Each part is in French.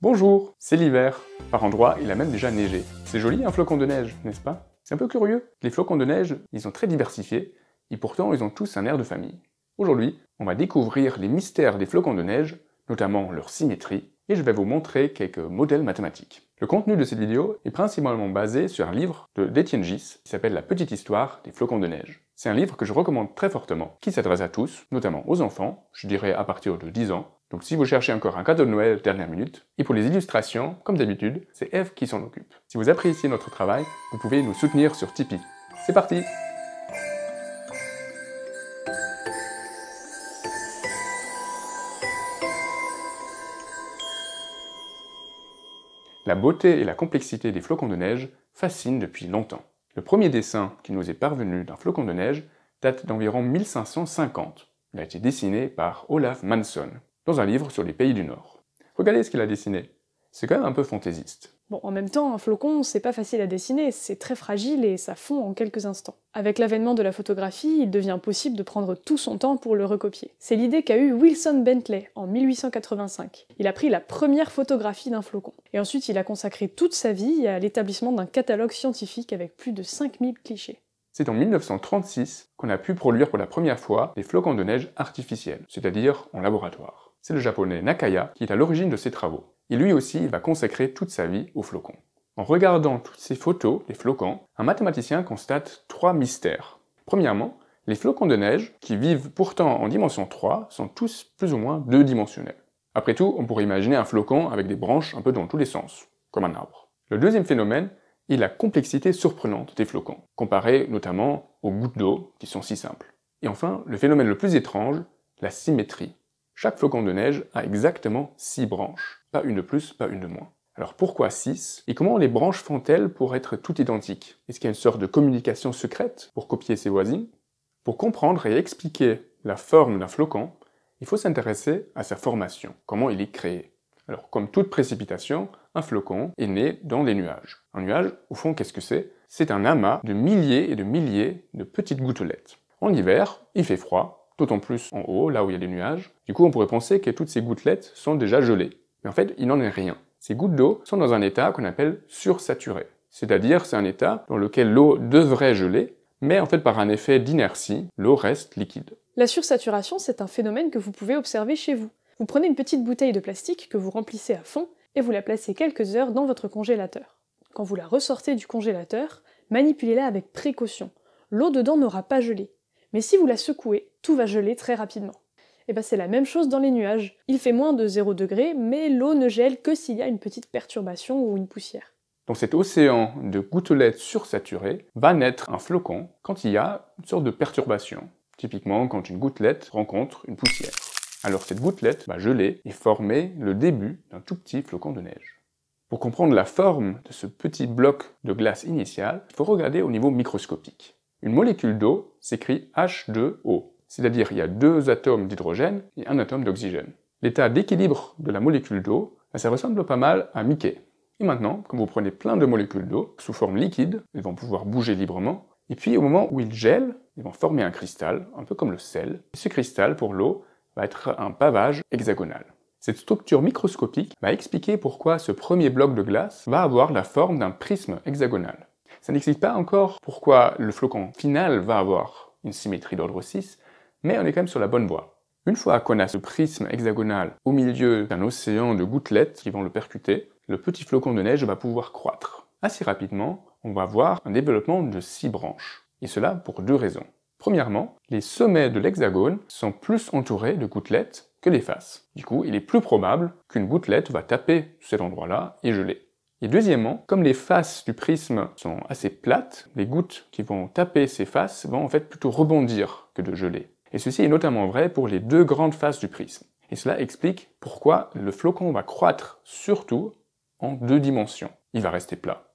Bonjour, c'est l'hiver. Par endroits, il a même déjà neigé. C'est joli un flocon de neige, n'est-ce pas C'est un peu curieux. Les flocons de neige, ils sont très diversifiés, et pourtant ils ont tous un air de famille. Aujourd'hui, on va découvrir les mystères des flocons de neige, notamment leur symétrie, et je vais vous montrer quelques modèles mathématiques. Le contenu de cette vidéo est principalement basé sur un livre de d'Étienne Gis qui s'appelle La petite histoire des flocons de neige. C'est un livre que je recommande très fortement, qui s'adresse à tous, notamment aux enfants, je dirais à partir de 10 ans. Donc si vous cherchez encore un cadeau de Noël dernière minute, et pour les illustrations, comme d'habitude, c'est Eve qui s'en occupe. Si vous appréciez notre travail, vous pouvez nous soutenir sur Tipeee. C'est parti La beauté et la complexité des flocons de neige fascinent depuis longtemps. Le premier dessin qui nous est parvenu d'un flocon de neige date d'environ 1550. Il a été dessiné par Olaf Manson dans un livre sur les pays du Nord. Regardez ce qu'il a dessiné. C'est quand même un peu fantaisiste. Bon, en même temps, un flocon, c'est pas facile à dessiner, c'est très fragile et ça fond en quelques instants. Avec l'avènement de la photographie, il devient possible de prendre tout son temps pour le recopier. C'est l'idée qu'a eue Wilson Bentley en 1885. Il a pris la première photographie d'un flocon. Et ensuite, il a consacré toute sa vie à l'établissement d'un catalogue scientifique avec plus de 5000 clichés. C'est en 1936 qu'on a pu produire pour la première fois des flocons de neige artificiels, c'est-à-dire en laboratoire. C'est le japonais Nakaya qui est à l'origine de ces travaux. Et lui aussi, va consacrer toute sa vie aux flocons. En regardant toutes ces photos des flocons, un mathématicien constate trois mystères. Premièrement, les flocons de neige, qui vivent pourtant en dimension 3, sont tous plus ou moins deux dimensionnels. Après tout, on pourrait imaginer un flocon avec des branches un peu dans tous les sens, comme un arbre. Le deuxième phénomène est la complexité surprenante des flocons, comparée notamment aux gouttes d'eau, qui sont si simples. Et enfin, le phénomène le plus étrange, la symétrie. Chaque flocon de neige a exactement six branches. Pas une de plus, pas une de moins. Alors pourquoi 6 Et comment les branches font-elles pour être toutes identiques Est-ce qu'il y a une sorte de communication secrète pour copier ses voisines Pour comprendre et expliquer la forme d'un flocon, il faut s'intéresser à sa formation, comment il est créé. Alors comme toute précipitation, un flocon est né dans les nuages. Un nuage, au fond, qu'est-ce que c'est C'est un amas de milliers et de milliers de petites gouttelettes. En hiver, il fait froid, d'autant plus en haut, là où il y a des nuages. Du coup, on pourrait penser que toutes ces gouttelettes sont déjà gelées. Mais en fait, il n'en est rien. Ces gouttes d'eau sont dans un état qu'on appelle sursaturé. C'est-à-dire, c'est un état dans lequel l'eau devrait geler, mais en fait, par un effet d'inertie, l'eau reste liquide. La sursaturation, c'est un phénomène que vous pouvez observer chez vous. Vous prenez une petite bouteille de plastique que vous remplissez à fond et vous la placez quelques heures dans votre congélateur. Quand vous la ressortez du congélateur, manipulez-la avec précaution. L'eau dedans n'aura pas gelé. Mais si vous la secouez, tout va geler très rapidement. Eh ben, c'est la même chose dans les nuages. Il fait moins de 0 degré, mais l'eau ne gèle que s'il y a une petite perturbation ou une poussière. Dans cet océan de gouttelettes sursaturées va naître un flocon quand il y a une sorte de perturbation, typiquement quand une gouttelette rencontre une poussière. Alors cette gouttelette va geler et former le début d'un tout petit flocon de neige. Pour comprendre la forme de ce petit bloc de glace initial, il faut regarder au niveau microscopique. Une molécule d'eau s'écrit H2O c'est-à-dire il y a deux atomes d'hydrogène et un atome d'oxygène. L'état d'équilibre de la molécule d'eau, ben, ça ressemble pas mal à Mickey. Et maintenant, comme vous prenez plein de molécules d'eau sous forme liquide, elles vont pouvoir bouger librement, et puis au moment où ils gèlent, ils vont former un cristal, un peu comme le sel. Et ce cristal, pour l'eau, va être un pavage hexagonal. Cette structure microscopique va expliquer pourquoi ce premier bloc de glace va avoir la forme d'un prisme hexagonal. Ça n'explique pas encore pourquoi le flocon final va avoir une symétrie d'ordre 6, mais on est quand même sur la bonne voie. Une fois qu'on a ce prisme hexagonal au milieu d'un océan de gouttelettes qui vont le percuter, le petit flocon de neige va pouvoir croître. Assez rapidement, on va voir un développement de six branches. Et cela pour deux raisons. Premièrement, les sommets de l'hexagone sont plus entourés de gouttelettes que des faces. Du coup, il est plus probable qu'une gouttelette va taper cet endroit-là et geler. Et deuxièmement, comme les faces du prisme sont assez plates, les gouttes qui vont taper ces faces vont en fait plutôt rebondir que de geler. Et ceci est notamment vrai pour les deux grandes faces du prisme. Et cela explique pourquoi le flocon va croître surtout en deux dimensions. Il va rester plat.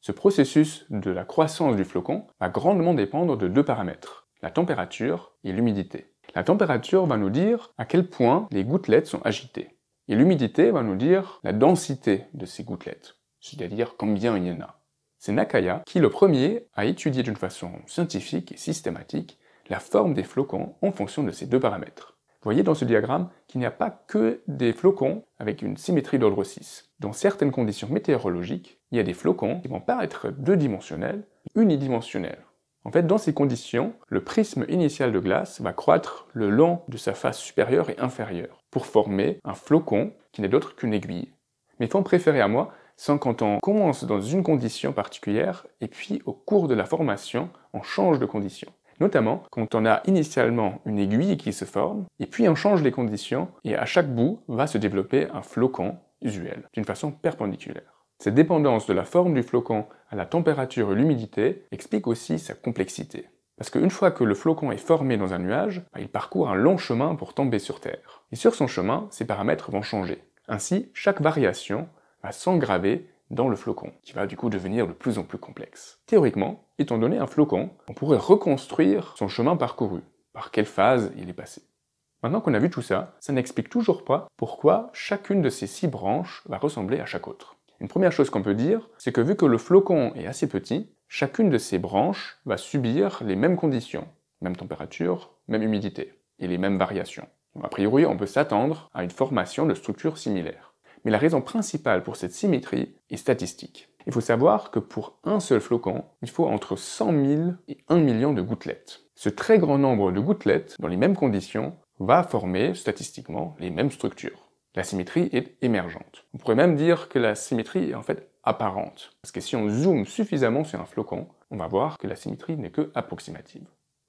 Ce processus de la croissance du flocon va grandement dépendre de deux paramètres, la température et l'humidité. La température va nous dire à quel point les gouttelettes sont agitées. Et l'humidité va nous dire la densité de ces gouttelettes, c'est-à-dire combien il y en a. C'est Nakaya qui, le premier, a étudié d'une façon scientifique et systématique la forme des flocons en fonction de ces deux paramètres. Vous voyez dans ce diagramme qu'il n'y a pas que des flocons avec une symétrie d'ordre 6. Dans certaines conditions météorologiques, il y a des flocons qui vont paraître deux-dimensionnels, unidimensionnels. En fait, dans ces conditions, le prisme initial de glace va croître le long de sa face supérieure et inférieure, pour former un flocon qui n'est d'autre qu'une aiguille. Mes formes préférés à moi sont quand on commence dans une condition particulière et puis au cours de la formation, on change de condition. Notamment quand on a initialement une aiguille qui se forme, et puis on change les conditions, et à chaque bout va se développer un flocon usuel, d'une façon perpendiculaire. Cette dépendance de la forme du flocon à la température et l'humidité explique aussi sa complexité. Parce qu'une fois que le flocon est formé dans un nuage, bah, il parcourt un long chemin pour tomber sur Terre. Et sur son chemin, ses paramètres vont changer. Ainsi, chaque variation va s'engraver dans le flocon, qui va du coup devenir de plus en plus complexe. Théoriquement, étant donné un flocon, on pourrait reconstruire son chemin parcouru, par quelle phase il est passé. Maintenant qu'on a vu tout ça, ça n'explique toujours pas pourquoi chacune de ces six branches va ressembler à chaque autre. Une première chose qu'on peut dire, c'est que vu que le flocon est assez petit, chacune de ces branches va subir les mêmes conditions, même température, même humidité, et les mêmes variations. a priori, on peut s'attendre à une formation de structures similaires. Mais la raison principale pour cette symétrie est statistique. Il faut savoir que pour un seul flocon, il faut entre 100 000 et 1 million de gouttelettes. Ce très grand nombre de gouttelettes, dans les mêmes conditions, va former statistiquement les mêmes structures. La symétrie est émergente. On pourrait même dire que la symétrie est en fait apparente. Parce que si on zoome suffisamment sur un flocon, on va voir que la symétrie n'est que approximative.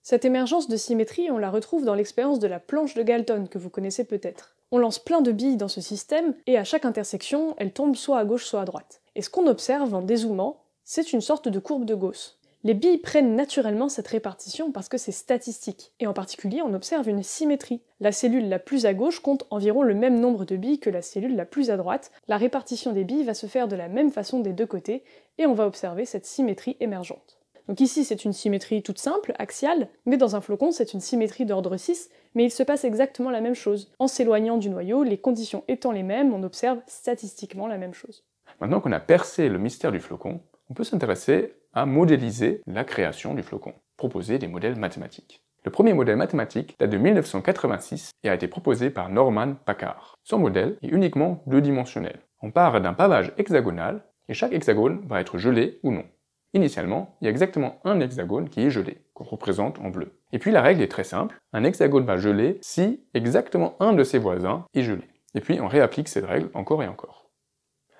Cette émergence de symétrie, on la retrouve dans l'expérience de la planche de Galton que vous connaissez peut-être. On lance plein de billes dans ce système et à chaque intersection, elles tombent soit à gauche soit à droite. Et ce qu'on observe en dézoomant, c'est une sorte de courbe de Gauss. Les billes prennent naturellement cette répartition parce que c'est statistique. Et en particulier, on observe une symétrie. La cellule la plus à gauche compte environ le même nombre de billes que la cellule la plus à droite. La répartition des billes va se faire de la même façon des deux côtés et on va observer cette symétrie émergente. Donc ici, c'est une symétrie toute simple, axiale, mais dans un flocon, c'est une symétrie d'ordre 6, mais il se passe exactement la même chose. En s'éloignant du noyau, les conditions étant les mêmes, on observe statistiquement la même chose. Maintenant qu'on a percé le mystère du flocon, on peut s'intéresser à modéliser la création du flocon, proposer des modèles mathématiques. Le premier modèle mathématique date de 1986 et a été proposé par Norman Packard. Son modèle est uniquement deux-dimensionnel. On part d'un pavage hexagonal et chaque hexagone va être gelé ou non. Initialement, il y a exactement un hexagone qui est gelé, qu'on représente en bleu. Et puis la règle est très simple, un hexagone va geler si exactement un de ses voisins est gelé. Et puis on réapplique cette règle encore et encore.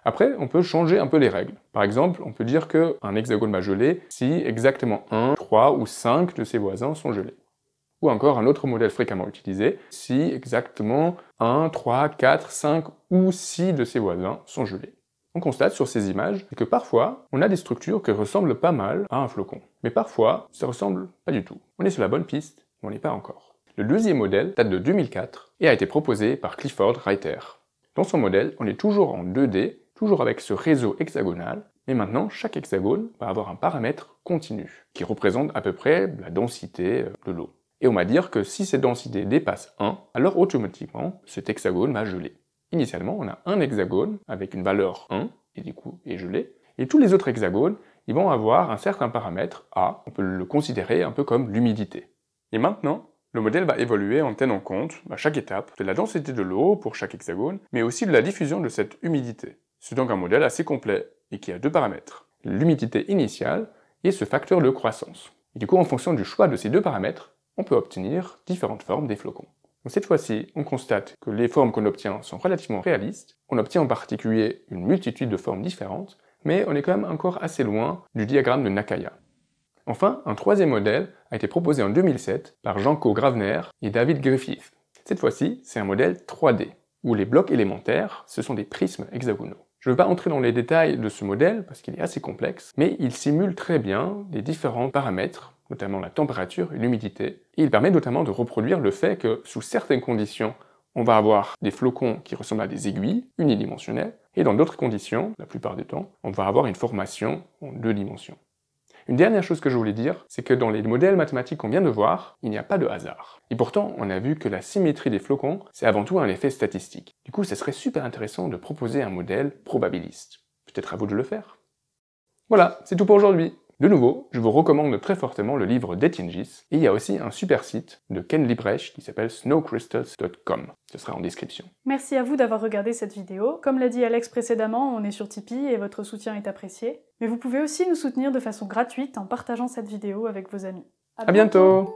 Après, on peut changer un peu les règles. Par exemple, on peut dire qu'un hexagone va geler si exactement 1, 3 ou 5 de ses voisins sont gelés. Ou encore un autre modèle fréquemment utilisé, si exactement 1, 3, 4, 5 ou 6 de ses voisins sont gelés. On constate sur ces images que parfois, on a des structures qui ressemblent pas mal à un flocon. Mais parfois, ça ressemble pas du tout. On est sur la bonne piste, mais on n'est pas encore. Le deuxième modèle date de 2004 et a été proposé par Clifford Reiter. Dans son modèle, on est toujours en 2D, toujours avec ce réseau hexagonal, mais maintenant, chaque hexagone va avoir un paramètre continu, qui représente à peu près la densité euh, de l'eau. Et on va dire que si cette densité dépasse 1, alors automatiquement, cet hexagone va geler. Initialement, on a un hexagone avec une valeur 1, et du coup est gelé, et tous les autres hexagones, ils vont avoir un certain paramètre A, on peut le considérer un peu comme l'humidité. Et maintenant, le modèle va évoluer en tenant compte, à chaque étape, de la densité de l'eau pour chaque hexagone, mais aussi de la diffusion de cette humidité. C'est donc un modèle assez complet, et qui a deux paramètres, l'humidité initiale et ce facteur de croissance. Et du coup, en fonction du choix de ces deux paramètres, on peut obtenir différentes formes des flocons cette fois-ci, on constate que les formes qu'on obtient sont relativement réalistes. On obtient en particulier une multitude de formes différentes, mais on est quand même encore assez loin du diagramme de Nakaya. Enfin, un troisième modèle a été proposé en 2007 par Jean-Co Gravener et David Griffith. Cette fois-ci, c'est un modèle 3D, où les blocs élémentaires, ce sont des prismes hexagonaux. Je ne vais pas entrer dans les détails de ce modèle parce qu'il est assez complexe, mais il simule très bien les différents paramètres notamment la température et l'humidité. Il permet notamment de reproduire le fait que, sous certaines conditions, on va avoir des flocons qui ressemblent à des aiguilles unidimensionnelles, et dans d'autres conditions, la plupart du temps, on va avoir une formation en deux dimensions. Une dernière chose que je voulais dire, c'est que dans les modèles mathématiques qu'on vient de voir, il n'y a pas de hasard. Et pourtant, on a vu que la symétrie des flocons, c'est avant tout un effet statistique. Du coup, ça serait super intéressant de proposer un modèle probabiliste. Peut-être à vous de le faire. Voilà, c'est tout pour aujourd'hui. De nouveau, je vous recommande très fortement le livre d'Etingis, et il y a aussi un super site de Ken Librech qui s'appelle snowcrystals.com. Ce sera en description. Merci à vous d'avoir regardé cette vidéo. Comme l'a dit Alex précédemment, on est sur Tipeee et votre soutien est apprécié. Mais vous pouvez aussi nous soutenir de façon gratuite en partageant cette vidéo avec vos amis. À, bientôt